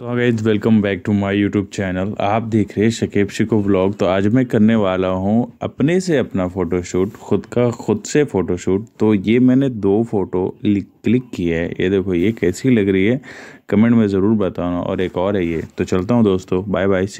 तो guys welcome back to my YouTube channel आप देख रहे शकेब शिको व्लॉग तो आज मैं करने वाला हूँ अपने से अपना फ़ोटोशूट खुद का खुद से फ़ोटोशूट तो ये मैंने दो फ़ोटो क्लिक की है ये देखो ये कैसी लग रही है कमेंट में ज़रूर बताना और एक और है ये तो चलता हूँ दोस्तों बाय बाय